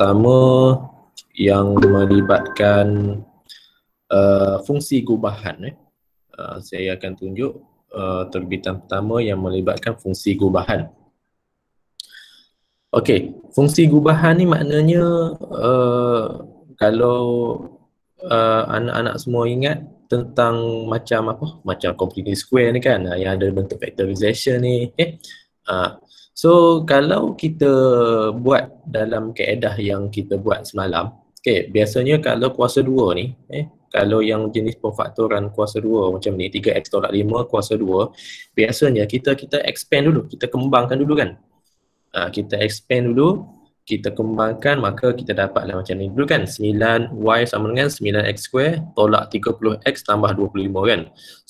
pertama yang melibatkan uh, fungsi gubahan eh. uh, saya akan tunjuk uh, terbitan pertama yang melibatkan fungsi gubahan Okey, fungsi gubahan ni maknanya uh, kalau uh, anak-anak uh, semua ingat tentang macam apa macam complicated square ni kan uh, yang ada bentuk factorization ni eh uh, So kalau kita buat dalam keedah yang kita buat semalam, okay, biasanya kalau kuasa dua ni, eh, kalau yang jenis pemfaktoran kuasa dua macam ni, 3x tolak 5 kuasa dua, biasanya kita kita expand dulu, kita kembangkan dulu kan. Ha, kita expand dulu, kita kembangkan maka kita dapatlah macam ni dulu kan 9y sama dengan 9x square tolak 30x tambah 25 kan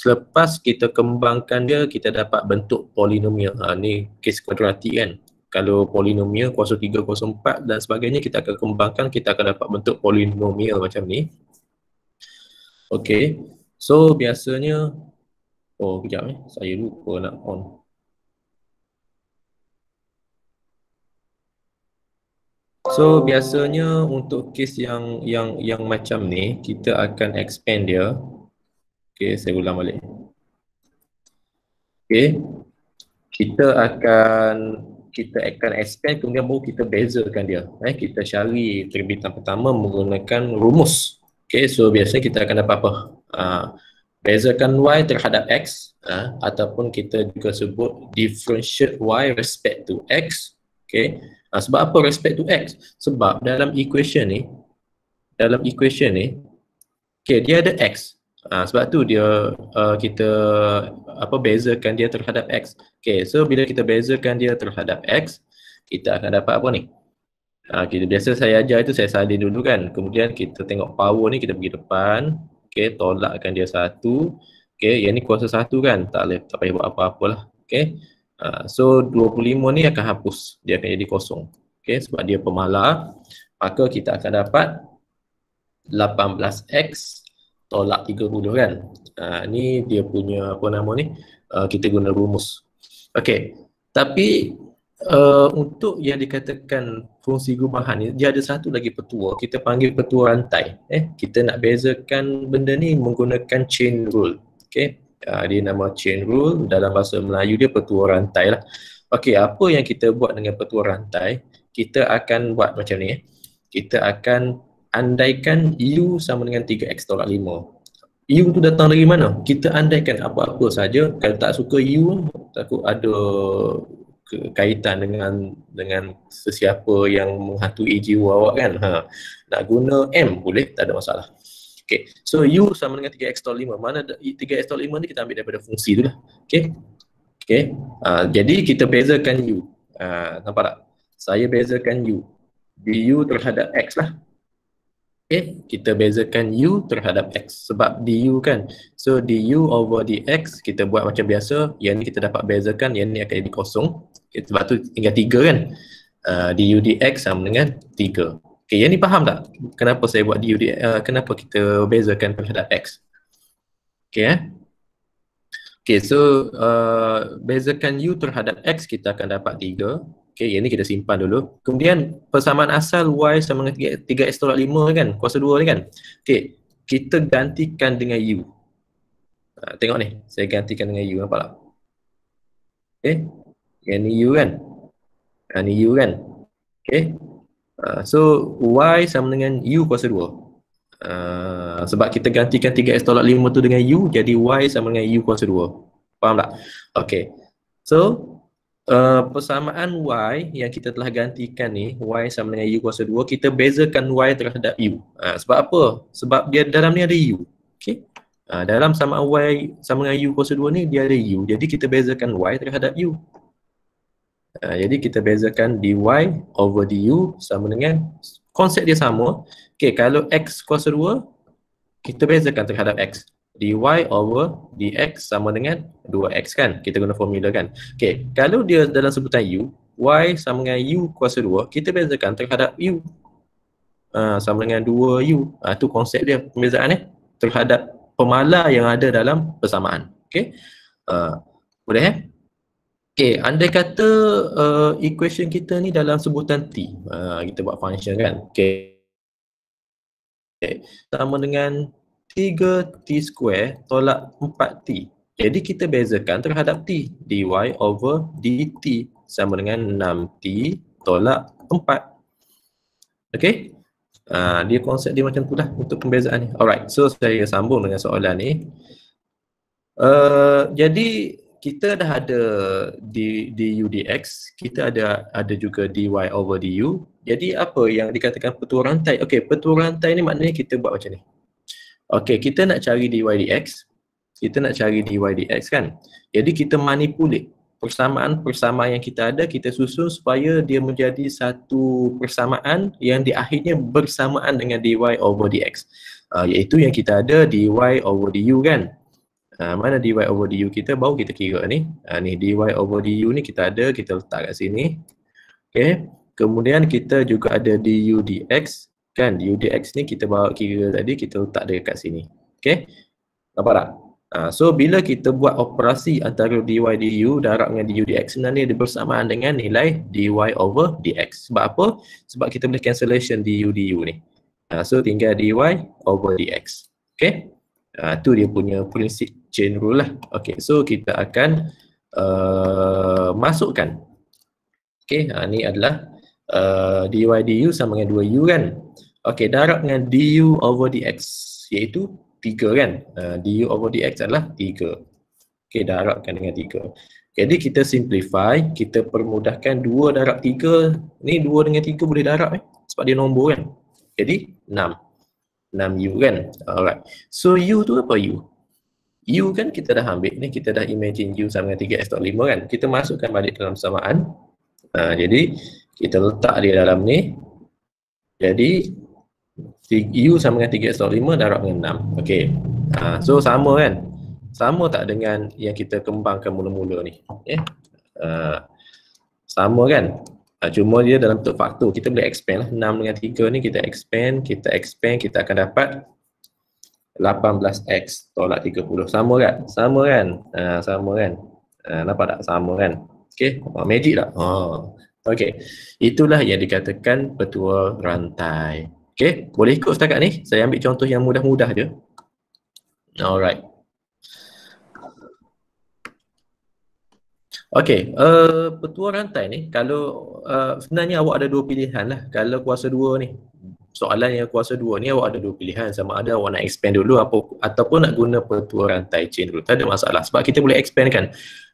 selepas kita kembangkan dia kita dapat bentuk polinomial ha, ni kes kuadratik kan kalau polinomial kuasa 3 kuasa 4 dan sebagainya kita akan kembangkan kita akan dapat bentuk polinomial macam ni Okay, so biasanya Oh, kejap eh, saya lupa nak on So biasanya untuk kes yang yang yang macam ni kita akan expand dia. Okey, saya ulang balik. Okey. Kita akan kita akan expand kemudian baru kita bezakan dia. Eh, kita cari terbitan pertama menggunakan rumus. Okey, so biasanya kita akan dapat apa? Uh, bezakan y terhadap x uh, ataupun kita juga sebut differentiate y respect to x. Okey. Uh, sebab apa respect to X? Sebab dalam equation ni, dalam equation ni, okay, dia ada X. Uh, sebab tu dia uh, kita apa bezakan dia terhadap X. Okay, so bila kita bezakan dia terhadap X, kita akan dapat apa ni? Uh, kita biasa saya ajar itu saya salin dulu kan. Kemudian kita tengok power ni kita pergi depan. Okay, tolakkan dia satu. Okay, yang ni kuasa satu kan? Tak, boleh, tak payah buat apa-apa lah. Okay, Ah, so 25 ni akan hapus dia akan jadi kosong okey sebab dia pemalar maka kita akan dapat 18x tolak 30 kan uh, ni dia punya apa nama ni uh, kita guna rumus okey tapi uh, untuk yang dikatakan fungsi gubahan ni dia ada satu lagi petua kita panggil petua rantai eh kita nak bezakan benda ni menggunakan chain rule okey uh, dia nama chain rule dalam bahasa Melayu dia petua rantai lah okey apa yang kita buat dengan petua rantai kita akan buat macam ni eh. kita akan andaikan u sama dengan 3x tolak 5 U tu datang dari mana? Kita andaikan apa-apa saja. Kalau tak suka U, takut ada kaitan dengan dengan sesiapa yang menghantui jiwa awak kan. Ha. Nak guna M boleh, tak ada masalah. Okay, so U sama dengan 3X tol 5. Mana 3X tol 5 ni kita ambil daripada fungsi tu lah. Okay, okay. Uh, jadi kita bezakan U. Uh, nampak tak? Saya bezakan U. DU terhadap X lah. Okay, kita bezakan U terhadap X. Sebab DU kan. So DU over DX kita buat macam biasa. Yang ni kita dapat bezakan. Yang ni akan jadi kosong. Okay, sebab tu tinggal 3 kan. Uh, ah, DU DX sama dengan 3. Okay, yang ni faham tak kenapa saya buat DUD, uh, eh, kenapa kita bezakan terhadap X? Okay, eh? Okay, so uh, bezakan U terhadap X kita akan dapat 3. Okay, yang ni kita simpan dulu. Kemudian persamaan asal Y sama dengan 3, x tolak 5 kan, kuasa 2 ni kan. Okay, kita gantikan dengan U. Uh, tengok ni, saya gantikan dengan U, nampak tak? Okay, yang ni U kan? Yang ha, ni U kan? Okay, Uh, so y sama dengan u kuasa 2 uh, sebab kita gantikan 3x tolak 5 tu dengan u jadi y sama dengan u kuasa 2 faham tak? ok so uh, persamaan y yang kita telah gantikan ni y sama dengan u kuasa 2 kita bezakan y terhadap u uh, sebab apa? sebab dia dalam ni ada u ok Uh, dalam sama y sama dengan u kuasa 2 ni dia ada u jadi kita bezakan y terhadap u Ah, jadi kita bezakan dy over du sama dengan konsep dia sama. Okey, kalau x kuasa 2 kita bezakan terhadap x. dy over dx sama dengan 2x kan? Kita guna formula kan. Okey, kalau dia dalam sebutan u, y sama dengan u kuasa 2 kita bezakan terhadap u. Uh, sama dengan 2u. Ah tu konsep dia pembezaan eh terhadap pemalar yang ada dalam persamaan. Okey. Ah, boleh eh? Okay, anda kata uh, equation kita ni dalam sebutan T. Uh, kita buat function kan. Okay. okay. Sama dengan 3T square tolak 4T. Jadi kita bezakan terhadap T. dy over dt sama dengan 6T tolak 4. Okay. Uh, dia konsep dia macam tu lah untuk pembezaan ni. Alright, so saya sambung dengan soalan ni. Uh, jadi kita dah ada di du dx, kita ada ada juga dy over du. Jadi apa yang dikatakan petua rantai? Okey, petua rantai ni maknanya kita buat macam ni. Okey, kita nak cari dy dx. Kita nak cari dy dx kan? Jadi kita manipulate persamaan-persamaan yang kita ada, kita susun supaya dia menjadi satu persamaan yang di akhirnya bersamaan dengan dy over dx. Uh, ah, iaitu yang kita ada dy over du kan? uh, mana dy over du kita baru kita kira ni uh, ni dy over du ni kita ada kita letak kat sini okey kemudian kita juga ada du dx kan du dx ni kita bawa kira tadi kita letak dia kat sini okey nampak tak uh, so bila kita buat operasi antara dy du darab dengan du dx sebenarnya dia bersamaan dengan nilai dy over dx sebab apa sebab kita boleh cancellation du du ni uh, so tinggal dy over dx okey Uh, tu dia punya prinsip chain rule lah. Okay, so kita akan uh, masukkan. Okay, ha, ni adalah uh, dy du sama dengan 2u kan. Okay, darab dengan du over dx iaitu 3 kan. Uh, du over dx adalah 3. Okay, darabkan dengan 3. Jadi kita simplify, kita permudahkan 2 darab 3. Ni 2 dengan 3 boleh darab eh. Sebab dia nombor kan. Jadi 6. 6u kan. Alright. So u tu apa u? U kan kita dah ambil ni kita dah imagine U sama dengan 3x tak 5 kan kita masukkan balik dalam samaan ha, jadi kita letak dia dalam ni jadi U sama dengan 3x tak 5 darab dengan 6 okay. ha, so sama kan sama tak dengan yang kita kembangkan mula-mula ni okay. uh, eh, ha, sama kan uh, cuma dia dalam bentuk faktor kita boleh expand lah 6 dengan 3 ni kita expand kita expand kita akan dapat 18x tolak 30 sama kan sama kan ha, sama kan ha, nampak tak sama kan okey oh, magic tak ha okey itulah yang dikatakan petua rantai okey boleh ikut setakat ni saya ambil contoh yang mudah-mudah je alright Okey, uh, petua rantai ni kalau uh, sebenarnya awak ada dua pilihan lah kalau kuasa dua ni soalan yang kuasa dua ni awak ada dua pilihan sama ada awak nak expand dulu apa, ataupun nak guna petua rantai chain dulu tak ada masalah sebab kita boleh expand kan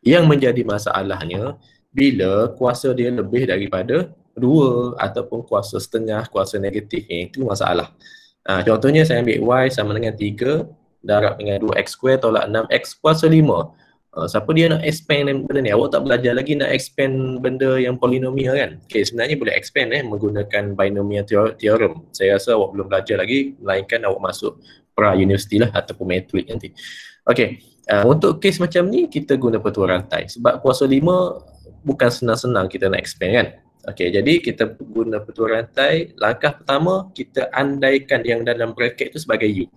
yang menjadi masalahnya bila kuasa dia lebih daripada dua ataupun kuasa setengah kuasa negatif ni itu masalah ha, contohnya saya ambil y sama dengan tiga darab dengan dua x square tolak enam x kuasa lima. Ah, siapa dia nak expand benda ni? Awak tak belajar lagi nak expand benda yang polinomial kan? Okay, sebenarnya boleh expand eh menggunakan binomial theorem. Saya rasa awak belum belajar lagi, melainkan awak masuk pra-universiti lah ataupun matrik nanti. Okay, uh, ah, untuk case macam ni, kita guna pertua rantai. Sebab kuasa lima bukan senang-senang kita nak expand kan? Okay, jadi kita guna pertua rantai. Langkah pertama, kita andaikan yang dalam bracket tu sebagai U.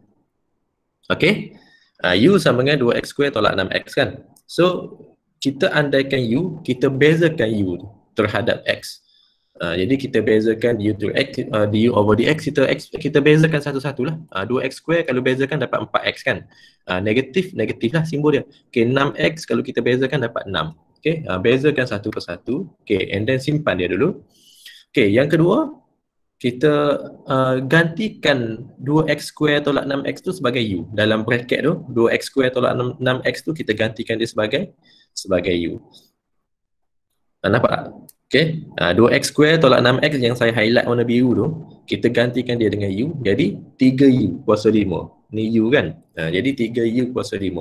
Okay, uh, u sama dengan 2x square tolak 6x kan so kita andaikan u kita bezakan u terhadap x Uh, jadi kita bezakan du to x, uh, ah, du over dx, kita, x, kita bezakan satu-satulah. Uh, 2x square kalau bezakan dapat 4x kan. Uh, negatif, negatif lah simbol dia. Okay, 6x kalau kita bezakan dapat 6. Okay, uh, bezakan satu persatu. Okay, and then simpan dia dulu. Okay, yang kedua, kita uh, gantikan 2x square tolak 6x tu sebagai u dalam bracket tu 2x square tolak 6x tu kita gantikan dia sebagai sebagai u nah, nampak tak? Okay. Uh, 2x square tolak 6x yang saya highlight warna biru tu kita gantikan dia dengan u jadi 3u kuasa 5 ni u kan uh, jadi 3u kuasa 5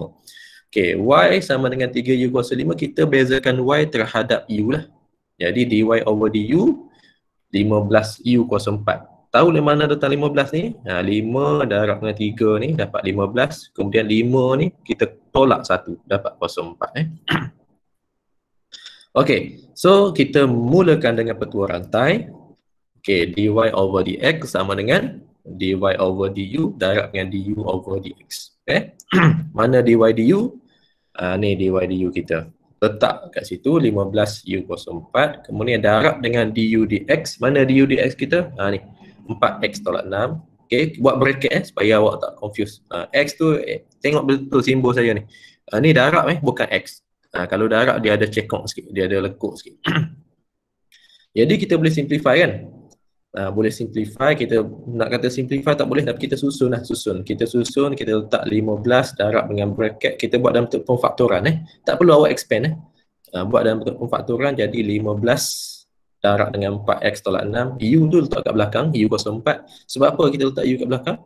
Okay, y sama dengan 3u kuasa 5 kita bezakan y terhadap u lah jadi dy over du 15U kuasa Tahu dari mana datang 15 ni? Ha, 5 darab dengan 3 ni dapat 15. Kemudian 5 ni kita tolak 1 dapat kuasa eh. Okay, so kita mulakan dengan petua rantai. Okay, dy over dx sama dengan dy over du darab dengan du over dx. Eh. Okay. mana dy du? Uh, ni dy du kita letak kat situ 15 U04 kemudian darab dengan DU DX mana DU DX kita? Ha ni 4X tolak 6 Okay, buat bracket eh supaya awak tak confuse ha, X tu, eh, tengok betul simbol saya ni ha, ni darab eh, bukan X ha, kalau darab dia ada cekok sikit, dia ada lekuk sikit jadi kita boleh simplify kan uh, boleh simplify kita nak kata simplify tak boleh tapi kita susun lah susun kita susun kita letak 15 darab dengan bracket kita buat dalam bentuk pemfaktoran eh tak perlu awak expand eh uh, buat dalam bentuk pemfaktoran jadi 15 darab dengan 4x tolak 6 u tu letak kat belakang u 04 sebab apa kita letak u kat belakang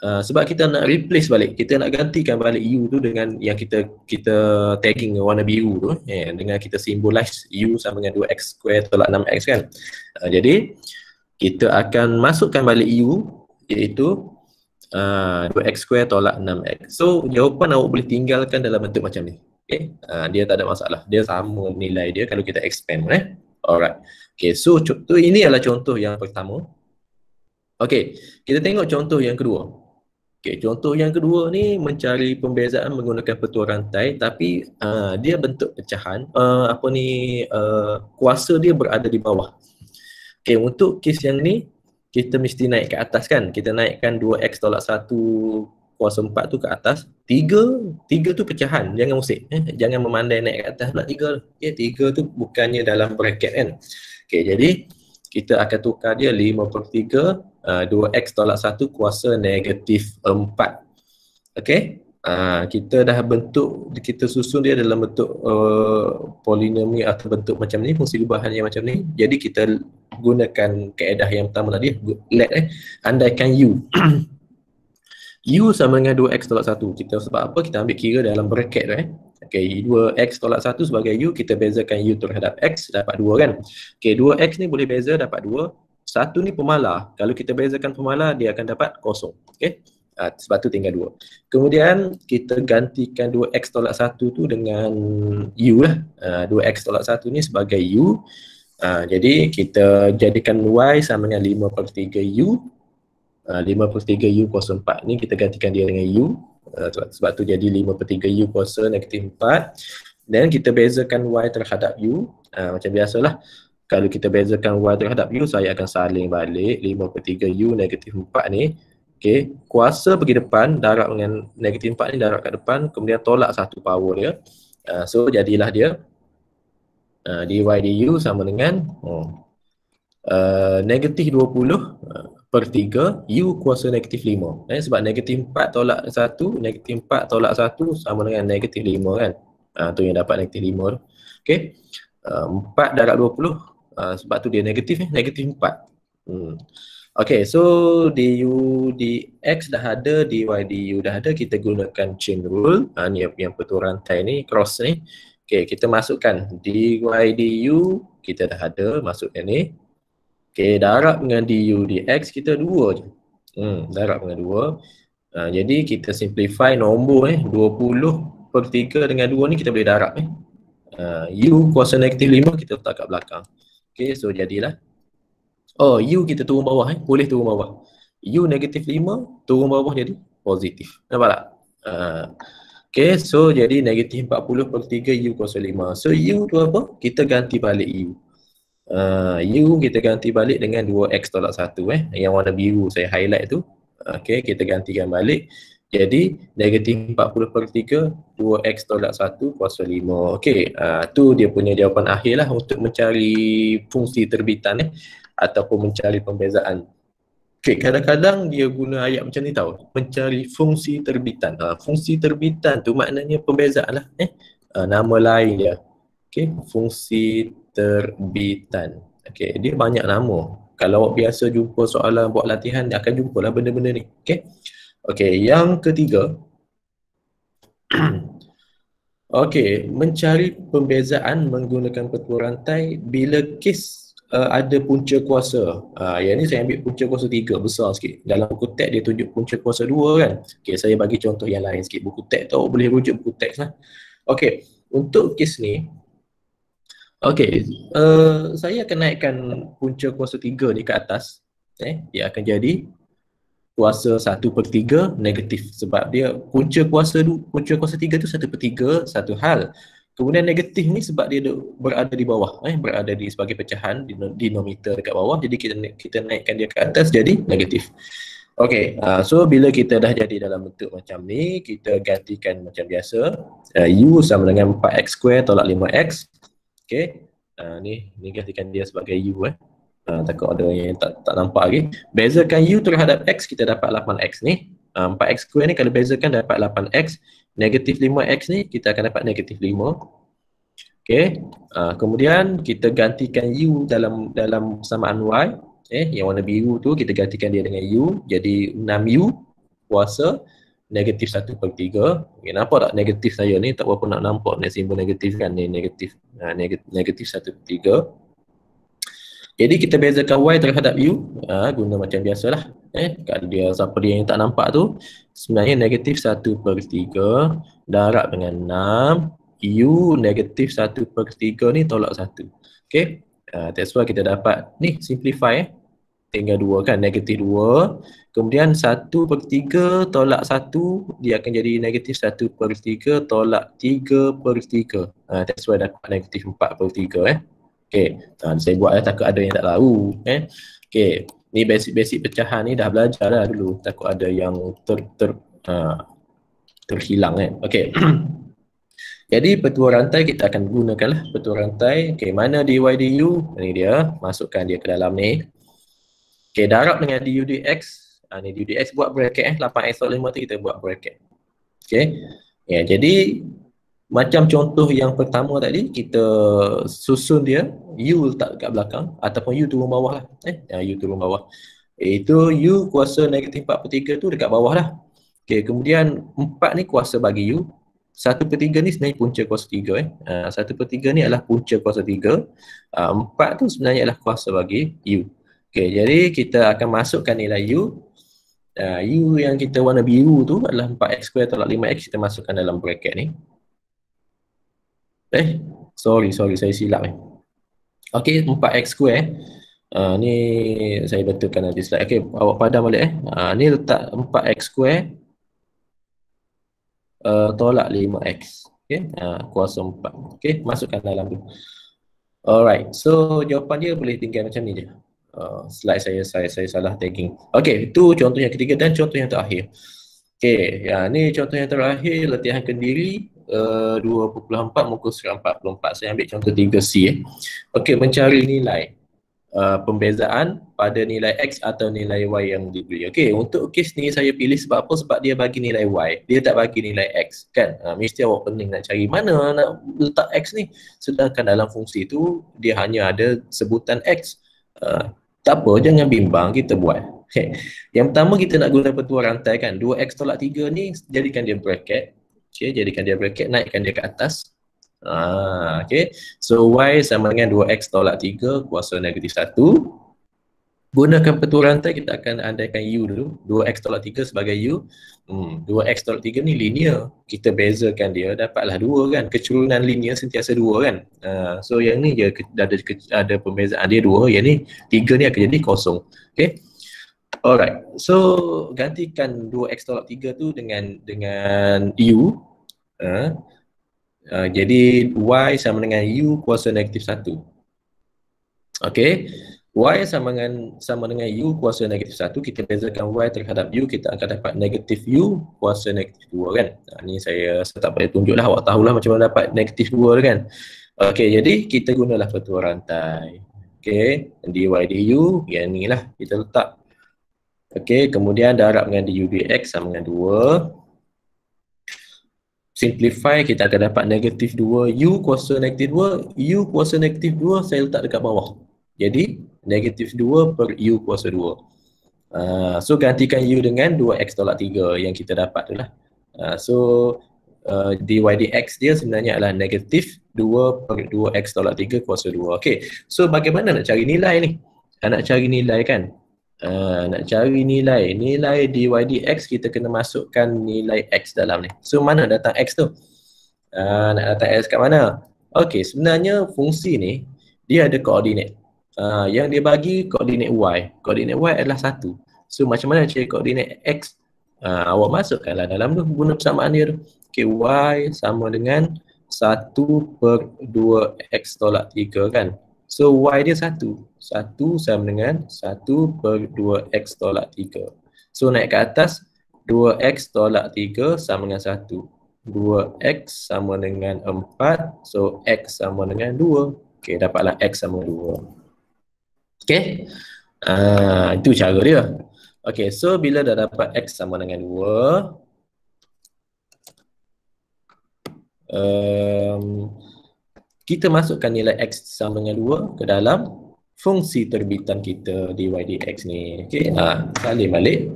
Uh, sebab kita nak replace balik, kita nak gantikan balik U tu dengan yang kita kita tagging warna biru tu eh, dengan kita symbolize U sama dengan 2x square tolak 6x kan uh, jadi kita akan masukkan balik u iaitu uh, 2x square tolak 6x. So jawapan awak boleh tinggalkan dalam bentuk macam ni. Okay? Uh, dia tak ada masalah. Dia sama nilai dia kalau kita expand. Eh? Alright. Okay, so contoh ini adalah contoh yang pertama. Okay, kita tengok contoh yang kedua. Okay, contoh yang kedua ni mencari pembezaan menggunakan petua rantai tapi uh, dia bentuk pecahan uh, apa ni uh, kuasa dia berada di bawah. Okay, untuk kes yang ni, kita mesti naik ke atas kan? Kita naikkan 2x tolak 1 kuasa 4 tu ke atas. 3, 3 tu pecahan. Jangan musik. Eh? Jangan memandai naik ke atas pula 3. Okay, 3 tu bukannya dalam bracket kan? Okay, jadi kita akan tukar dia 5 per 3, uh, 2x tolak 1 kuasa negatif 4. Okay, Ah, kita dah bentuk kita susun dia dalam bentuk uh, polinomi atau bentuk macam ni fungsi lubahan yang macam ni jadi kita gunakan kaedah yang pertama tadi let eh andaikan u u sama dengan 2x tolak 1 kita sebab apa kita ambil kira dalam bracket tu eh Okay, 2x tolak 1 sebagai u, kita bezakan u terhadap x, dapat 2 kan? Okay, 2x ni boleh beza, dapat 2. 1 ni pemalar. Kalau kita bezakan pemalar, dia akan dapat kosong. Okay, Ah, sebab tu tinggal dua. Kemudian kita gantikan dua x tolak satu tu dengan u lah. Ah, dua uh, x tolak satu ni sebagai u. Uh, jadi kita jadikan y sama dengan lima per tiga u. Uh, per tiga u empat ni kita gantikan dia dengan u. Uh, sebab, tu jadi lima per tiga u kuasa negatif empat. Dan kita bezakan y terhadap u. Uh, macam biasalah. Kalau kita bezakan y terhadap u, saya akan saling balik lima per tiga u negatif empat ni Okay, kuasa pergi depan, darab dengan negatif 4 ni darab kat depan, kemudian tolak satu power dia. Uh, so, jadilah dia uh, dy du sama dengan negatif oh, uh, 20 uh, per 3 u kuasa negatif 5. Eh, sebab negatif 4 tolak 1, negatif 4 tolak 1 sama dengan negatif 5 kan. Uh, tu yang dapat negatif 5 tu. Okay. Uh, 4 darab 20 uh, ah, sebab tu dia negatif ni, eh? negatif 4. Hmm. Okay, so du dx dah ada, dy du dah ada, kita gunakan chain rule ha, ni yang, yang petua rantai ni, cross ni Okay, kita masukkan dy du, kita dah ada, masukkan ni Okay, darab dengan du dx, kita dua je hmm, Darab dengan dua ha, Jadi kita simplify nombor ni eh, 20 per 3 dengan 2 ni kita boleh darab eh. Ha, U kuasa negatif 5 kita letak kat belakang Okay, so jadilah Oh, U kita turun bawah eh. Boleh turun bawah. U negatif 5, turun bawah jadi positif. Nampak tak? Uh, okay, so jadi negatif 40 per 3 U kosong 5. So, U tu apa? Kita ganti balik U. Uh, U kita ganti balik dengan 2X tolak 1 eh. Yang warna biru saya highlight tu. Okay, kita gantikan balik. Jadi negatif 40.3 2x tolak 1 kuasa 5. Okey, uh, tu dia punya jawapan akhir lah untuk mencari fungsi terbitan eh ataupun mencari pembezaan. Okey, kadang-kadang dia guna ayat macam ni tahu, mencari fungsi terbitan. Uh, fungsi terbitan tu maknanya pembezaan lah eh uh, nama lain dia. Okey, fungsi terbitan. Okey, dia banyak nama. Kalau awak biasa jumpa soalan buat latihan, dia akan jumpalah benda-benda ni. Okey. Okey, yang ketiga Okey, mencari pembezaan menggunakan petua rantai bila kes uh, ada punca kuasa. Uh, yang ni saya ambil punca kuasa tiga, besar sikit. Dalam buku teks dia tunjuk punca kuasa dua kan. Okey, saya bagi contoh yang lain sikit. Buku teks tu boleh rujuk buku teks lah. Okey, untuk kes ni, okey, uh, saya akan naikkan punca kuasa tiga ni ke atas. Eh, dia akan jadi kuasa 1 per 3 negatif sebab dia punca kuasa tu punca kuasa 3 tu 1 per 3 satu hal kemudian negatif ni sebab dia berada di bawah eh berada di sebagai pecahan di denominator dekat bawah jadi kita kita naikkan dia ke atas jadi negatif Okay, uh, so bila kita dah jadi dalam bentuk macam ni, kita gantikan macam biasa uh, U sama dengan 4X square tolak 5X Okay, uh, ni, ni gantikan dia sebagai U eh uh, takut ada yang tak, tak nampak lagi okay? bezakan u terhadap x kita dapat 8x ni uh, ah, 4x square ni kalau bezakan dapat 8x negatif 5x ni kita akan dapat negatif 5 Okay, uh, ah, kemudian kita gantikan u dalam dalam samaan y eh, yang warna biru tu kita gantikan dia dengan u jadi 6u kuasa negatif 1 per 3 okay, nampak tak negatif saya ni tak berapa nak nampak ni simbol negatif kan ni negatif negatif, negatif 1 per 3 jadi kita bezakan Y terhadap U ha, guna macam biasalah. Eh, kat dia siapa dia yang tak nampak tu sebenarnya negatif 1 per 3 darab dengan 6 U negatif 1 per 3 ni tolak 1. Okay. Uh, ha, that's why kita dapat ni simplify eh. Tinggal 2 kan, negatif 2 Kemudian 1 per 3 tolak 1 Dia akan jadi negatif 1 per 3 tolak 3 per 3 uh, ha, That's why dapat negatif 4 per 3 eh Okay, ha, saya buat lah takut ada yang tak tahu. Eh? okay, ni basic-basic pecahan ni dah belajar lah dulu. Takut ada yang ter, ter, uh, terhilang kan. Eh? okay. Jadi petua rantai kita akan gunakan lah petua rantai. okay mana DYDU? Ini dia. Masukkan dia ke dalam ni. Okay, darab dengan DUDX. Ha, ni DUDX buat bracket eh. 8X 5 tu kita buat bracket. okay, Ya, jadi macam contoh yang pertama tadi, kita susun dia, U letak dekat belakang ataupun U turun bawah lah. Eh, ya, U turun bawah. Itu U kuasa negatif 4 per 3 tu dekat bawah lah. Okay, kemudian 4 ni kuasa bagi U. 1 per 3 ni sebenarnya punca kuasa 3 eh. 1 ha, per 3 ni adalah punca kuasa 3. Uh, 4 tu sebenarnya adalah kuasa bagi U. Okay, jadi kita akan masukkan nilai U. Uh, U yang kita warna biru tu adalah 4x square tolak 5x kita masukkan dalam bracket ni. Eh, sorry, sorry, saya silap eh. Okay, empat x square. Uh, ni saya betulkan nanti slide. Okay, awak padam balik eh. Uh, ni letak empat x square. Uh, tolak lima x Okay, uh, ah, kuasa empat. Okay, masukkan dalam tu. Alright, so jawapan dia boleh tinggal macam ni je. Uh, slide saya, saya saya salah tagging. Okay, itu contoh yang ketiga dan contoh yang terakhir. Okay, ya, ni contoh yang terakhir, latihan kendiri. Eh, uh, 2.4 muka 144. Saya ambil contoh 3C eh. Okey, mencari nilai Uh, pembezaan pada nilai X atau nilai Y yang diberi. Okey, untuk kes ni saya pilih sebab apa? Sebab dia bagi nilai Y. Dia tak bagi nilai X, kan? Uh, mesti awak pening nak cari mana nak letak X ni. Sedangkan dalam fungsi tu, dia hanya ada sebutan X. Uh, tak apa, jangan bimbang. Kita buat. Okay. Yang pertama kita nak guna petua rantai kan 2x tolak 3 ni jadikan dia bracket okay, jadikan dia bracket, naikkan dia ke atas ah, okay. so y sama dengan 2x tolak 3 kuasa negatif 1 gunakan petua rantai, kita akan andaikan u dulu 2x tolak 3 sebagai u hmm, 2x tolak 3 ni linear, kita bezakan dia, dapatlah 2 kan kecurunan linear sentiasa 2 kan uh, so yang ni dia ada, ada pembezaan dia 2, yang ni 3 ni akan jadi kosong okay. Alright. So gantikan 2x tolak 3 tu dengan dengan u. Uh, uh, jadi y sama dengan u kuasa negatif 1. Okay. Y sama dengan sama dengan u kuasa negatif 1. Kita bezakan y terhadap u. Kita akan dapat negatif u kuasa negatif 2 kan. Nah, ni saya, saya tak payah tunjuk lah. Awak tahulah macam mana dapat negatif 2 kan. Okay. Jadi kita gunalah petua rantai. Okay. Dy du. Yang ni lah. Kita letak Okey, kemudian darab dengan dUdx sama dengan 2. Simplify, kita akan dapat negatif 2. U kuasa negatif 2, U kuasa negatif 2 saya letak dekat bawah. Jadi, negatif 2 per U kuasa 2. Uh, ah, so, gantikan U dengan 2x tolak 3 yang kita dapat tu lah. Uh, so, Uh, ah, dy dx dia sebenarnya adalah negatif 2 per 2x tolak 3 kuasa 2 Okay, so bagaimana nak cari nilai ni? Nak cari nilai kan? uh, nak cari nilai nilai dy dx kita kena masukkan nilai x dalam ni so mana datang x tu uh, nak datang x kat mana okey sebenarnya fungsi ni dia ada koordinat uh, ah, yang dia bagi koordinat y koordinat y adalah satu so macam mana cari koordinat x uh, awak masukkanlah dalam tu guna persamaan dia tu okey y sama dengan 1 per 2 x tolak 3 kan So y dia satu? Satu sama dengan satu per 2x tolak tiga. So naik ke atas dua x tolak tiga sama dengan satu. Dua x sama dengan empat. So x sama dengan dua. Okay dapatlah x sama dua. Okay. Uh, ah, itu cara dia. Okay so bila dah dapat x sama dengan dua. Um, kita masukkan nilai x sama dengan 2 ke dalam fungsi terbitan kita dy dx ni. Okey, ha, salin balik.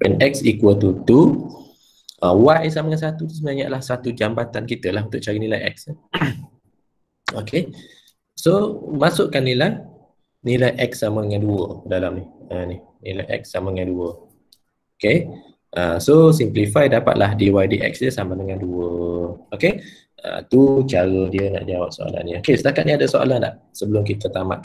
When x equal to 2, uh, ha, y sama dengan 1 tu sebenarnya adalah satu jambatan kita lah untuk cari nilai x. Okey, so masukkan nilai nilai x sama dengan 2 ke dalam ni. Ha, ni. Nilai x sama dengan 2. Okey, uh, ha, so simplify dapatlah dy dx dia sama dengan 2. Okey, uh, tu cara dia nak jawab soalan ni. Okey, setakat ni ada soalan tak sebelum kita tamat?